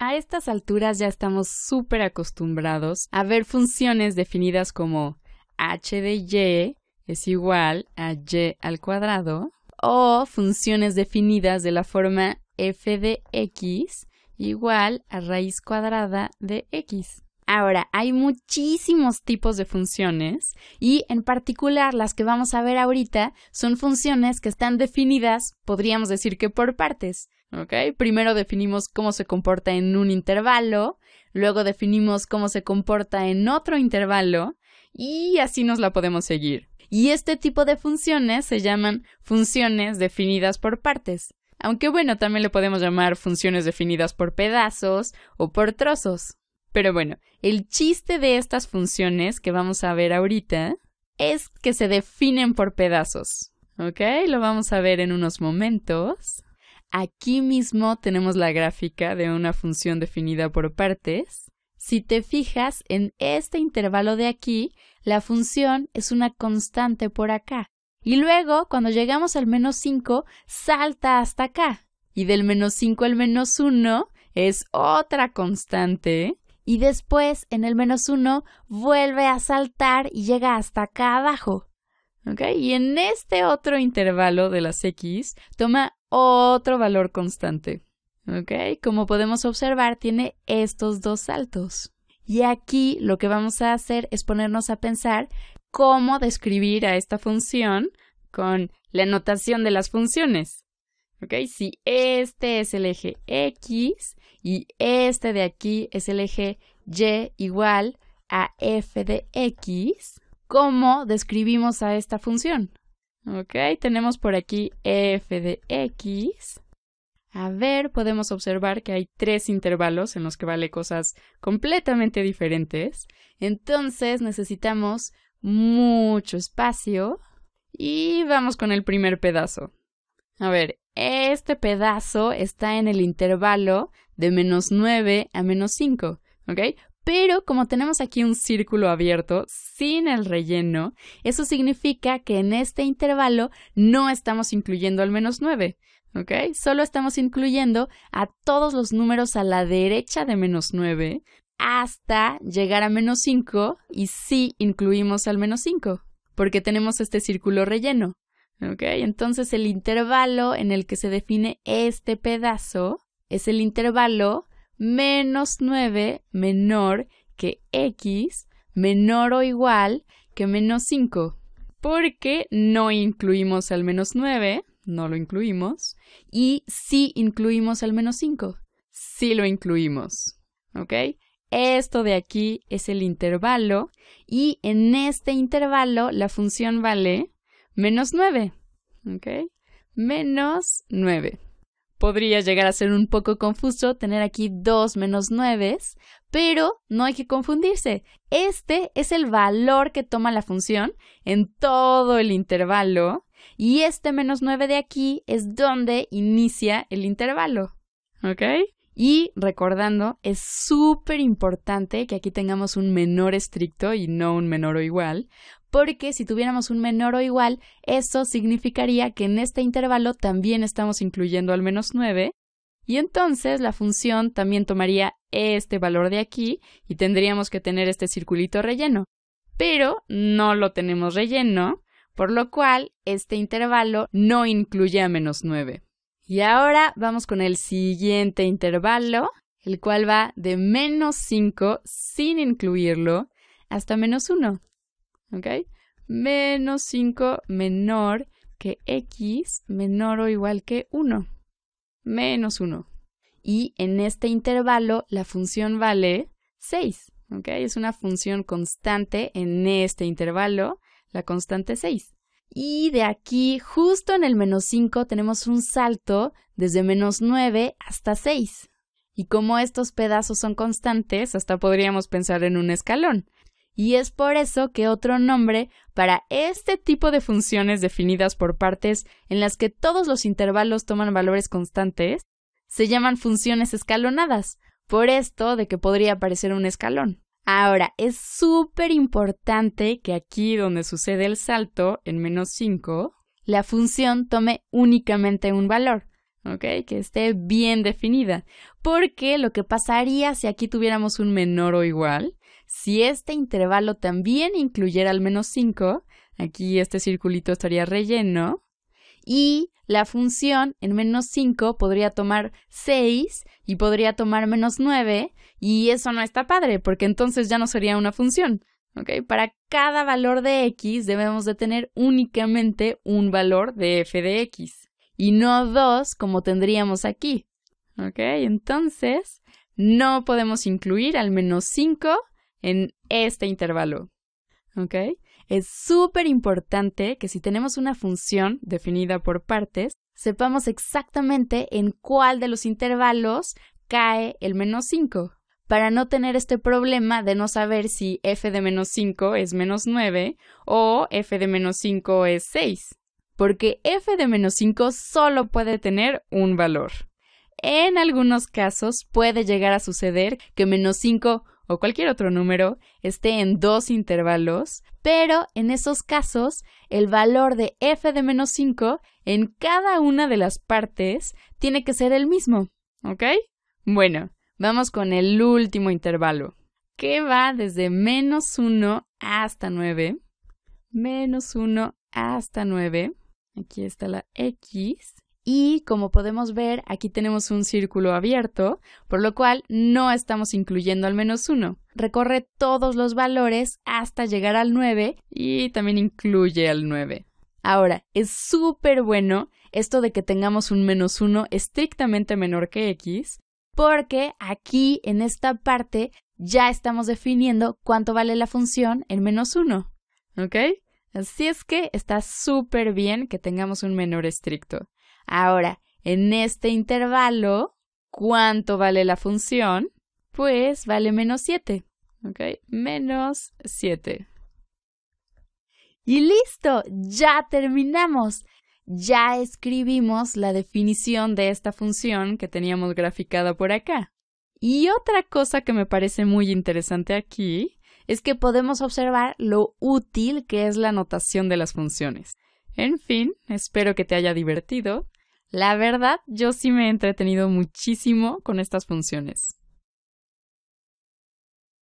A estas alturas ya estamos súper acostumbrados a ver funciones definidas como h de y es igual a y al cuadrado o funciones definidas de la forma f de x igual a raíz cuadrada de x. Ahora, hay muchísimos tipos de funciones y en particular las que vamos a ver ahorita son funciones que están definidas, podríamos decir que por partes. ¿Ok? Primero definimos cómo se comporta en un intervalo, luego definimos cómo se comporta en otro intervalo y así nos la podemos seguir. Y este tipo de funciones se llaman funciones definidas por partes. Aunque bueno, también le podemos llamar funciones definidas por pedazos o por trozos. Pero bueno, el chiste de estas funciones que vamos a ver ahorita es que se definen por pedazos. ¿Ok? Lo vamos a ver en unos momentos. Aquí mismo tenemos la gráfica de una función definida por partes. Si te fijas, en este intervalo de aquí, la función es una constante por acá. Y luego, cuando llegamos al menos 5, salta hasta acá. Y del menos 5 al menos 1 es otra constante. Y después, en el menos 1, vuelve a saltar y llega hasta acá abajo. Y en este otro intervalo de las X toma otro valor constante. Como podemos observar, tiene estos dos saltos. Y aquí lo que vamos a hacer es ponernos a pensar cómo describir a esta función con la notación de las funciones. ¿Ok? Si este es el eje X y este de aquí es el eje Y igual a f de X, cómo describimos a esta función. Ok, tenemos por aquí f de x. A ver, podemos observar que hay tres intervalos en los que vale cosas completamente diferentes. Entonces necesitamos mucho espacio. Y vamos con el primer pedazo. A ver, este pedazo está en el intervalo de menos 9 a menos 5. ¿Ok? Pero como tenemos aquí un círculo abierto sin el relleno, eso significa que en este intervalo no estamos incluyendo al menos 9. ¿Ok? Solo estamos incluyendo a todos los números a la derecha de menos 9 hasta llegar a menos 5 y sí incluimos al menos 5 porque tenemos este círculo relleno. ¿Ok? Entonces el intervalo en el que se define este pedazo es el intervalo menos 9 menor que x menor o igual que menos 5. Porque no incluimos al menos 9, no lo incluimos, y sí incluimos al menos 5, sí lo incluimos. ¿Ok? Esto de aquí es el intervalo y en este intervalo la función vale menos 9. ¿Ok? Menos 9 podría llegar a ser un poco confuso tener aquí 2 menos 9, pero no hay que confundirse. Este es el valor que toma la función en todo el intervalo y este menos 9 de aquí es donde inicia el intervalo. ¿Ok? Y recordando, es súper importante que aquí tengamos un menor estricto y no un menor o igual, porque si tuviéramos un menor o igual, eso significaría que en este intervalo también estamos incluyendo al menos 9, y entonces la función también tomaría este valor de aquí y tendríamos que tener este circulito relleno. Pero no lo tenemos relleno, por lo cual este intervalo no incluye a menos 9. Y ahora vamos con el siguiente intervalo, el cual va de menos 5 sin incluirlo hasta menos 1. ¿ok? Menos 5 menor que x menor o igual que 1. Menos 1. Y en este intervalo la función vale 6, ¿ok? Es una función constante en este intervalo, la constante 6. Y de aquí, justo en el menos 5, tenemos un salto desde menos 9 hasta 6. Y como estos pedazos son constantes, hasta podríamos pensar en un escalón y es por eso que otro nombre para este tipo de funciones definidas por partes en las que todos los intervalos toman valores constantes se llaman funciones escalonadas, por esto de que podría aparecer un escalón. Ahora, es súper importante que aquí donde sucede el salto, en menos 5, la función tome únicamente un valor, ¿ok? Que esté bien definida, porque lo que pasaría si aquí tuviéramos un menor o igual si este intervalo también incluyera al menos 5, aquí este circulito estaría relleno, y la función en menos 5 podría tomar 6 y podría tomar menos 9, y eso no está padre, porque entonces ya no sería una función. Para cada valor de x debemos de tener únicamente un valor de f de x, y no dos como tendríamos aquí. ¿ok? Entonces, no podemos incluir al menos 5 en este intervalo. ¿Ok? Es súper importante que si tenemos una función definida por partes, sepamos exactamente en cuál de los intervalos cae el menos 5, para no tener este problema de no saber si f de menos 5 es menos 9 o f de menos 5 es 6, porque f de menos 5 solo puede tener un valor. En algunos casos puede llegar a suceder que menos 5 o cualquier otro número esté en dos intervalos, pero en esos casos el valor de f de menos 5 en cada una de las partes tiene que ser el mismo, ¿ok? Bueno, vamos con el último intervalo, que va desde menos 1 hasta 9, menos 1 hasta 9, aquí está la x, y como podemos ver aquí tenemos un círculo abierto, por lo cual no estamos incluyendo al menos uno. Recorre todos los valores hasta llegar al 9 y también incluye al 9. Ahora, es súper bueno esto de que tengamos un menos 1 estrictamente menor que x, porque aquí en esta parte ya estamos definiendo cuánto vale la función en menos 1. ¿Ok? Así es que está súper bien que tengamos un menor estricto. Ahora, en este intervalo, ¿cuánto vale la función? Pues vale menos 7. ¿Ok? Menos 7. Y listo, ya terminamos. Ya escribimos la definición de esta función que teníamos graficada por acá. Y otra cosa que me parece muy interesante aquí es que podemos observar lo útil que es la notación de las funciones. En fin, espero que te haya divertido. La verdad, yo sí me he entretenido muchísimo con estas funciones.